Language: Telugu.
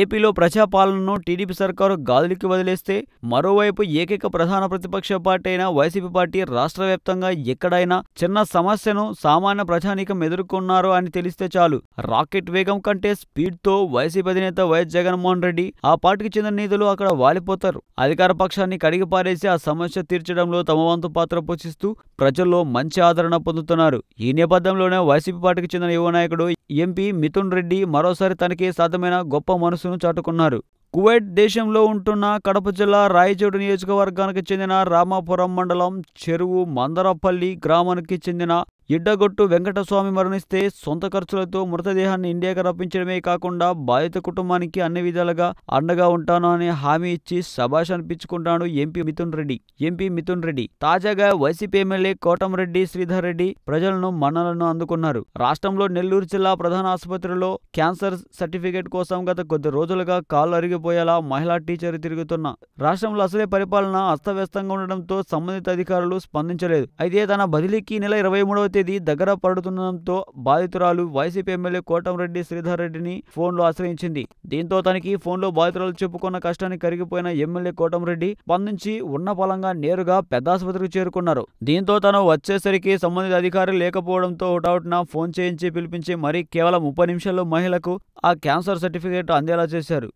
ఏపీలో ప్రజాపాలనను టీడీపీ సర్కారు గాదులికి వదిలేస్తే మరోవైపు ఏకైక ప్రధాన ప్రతిపక్ష పార్టీ అయిన వైసీపీ పార్టీ రాష్ట్ర వ్యాప్తంగా ఎక్కడైనా చిన్న సమస్యను సామాన్య ప్రజానీకం ఎదుర్కొన్నారు అని తెలిస్తే చాలు రాకెట్ వేగం కంటే స్పీడ్తో వైసీపీ అధినేత వైఎస్ జగన్మోహన్ రెడ్డి ఆ పార్టీకి చెందిన నిధులు అక్కడ వాలిపోతారు అధికార పక్షాన్ని కడిగి పారేసి ఆ సమస్య తీర్చడంలో తమ వంతు పాత్ర పోషిస్తూ ప్రజల్లో మంచి ఆదరణ పొందుతున్నారు ఈ నేపథ్యంలోనే వైసీపీ పార్టీకి చెందిన యువ నాయకుడు ఎంపీ మిథున్ రెడ్డి మరోసారి తనకే సాధ్యమైన గొప్ప మనసును చాటుకున్నారు కువైట్ దేశంలో ఉంటున్న కడప జిల్లా రాయచోటు నియోజకవర్గానికి చెందిన రామాపురం మండలం చెరువు మందరపల్లి గ్రామానికి చెందిన ఇడ్డగొట్టు వెంకటస్వామి మరణిస్తే సొంత ఖర్చులతో మృతదేహాన్ని ఇండియాకి రప్పించడమే కాకుండా బాధిత కుటుంబానికి అన్ని విధాలుగా అండగా ఉంటాను అని హామీ ఇచ్చి శభాష్ అనిపించుకుంటాడు ఎంపీ మిథున్ రెడ్డి ఎంపీ మిథున్ రెడ్డి తాజాగా వైసీపీ ఎమ్మెల్యే కోటంరెడ్డి శ్రీధర్ రెడ్డి ప్రజలను మన్నలను అందుకున్నారు రాష్ట్రంలో నెల్లూరు జిల్లా ప్రధాన ఆసుపత్రిలో క్యాన్సర్ సర్టిఫికేట్ కోసం గత కొద్ది రోజులుగా కాలు అరిగిపోయేలా మహిళా టీచర్ తిరుగుతున్న రాష్ట్రంలో అసలే పరిపాలన అస్తవ్యస్తంగా ఉండడంతో సంబంధిత అధికారులు స్పందించలేదు అయితే తన బదిలీకి నెల ఇరవై మూడవ తేదీ దగ్గర పడుతుండటంతో బాధితురాలు వైసీపీ ఎమ్మెల్యే కోటంరెడ్డి శ్రీధర్ రెడ్డిని ఫోన్లో ఆశ్రయించింది దీంతో తనకి ఫోన్లో బాధితురాలు చెప్పుకున్న కష్టాన్ని కరిగిపోయిన ఎమ్మెల్యే కోటంరెడ్డి స్పందించి ఉన్న ఫలంగా నేరుగా పెద్ద ఆసుపత్రికి చేరుకున్నారు దీంతో తను వచ్చేసరికి సంబంధిత అధికారి లేకపోవడంతో హుటాహుటిన ఫోన్ చేయించి పిలిపించి మరీ కేవలం ముప్పై నిమిషాల్లో మహిళకు ఆ క్యాన్సర్ సర్టిఫికేట్ అందేలా చేశారు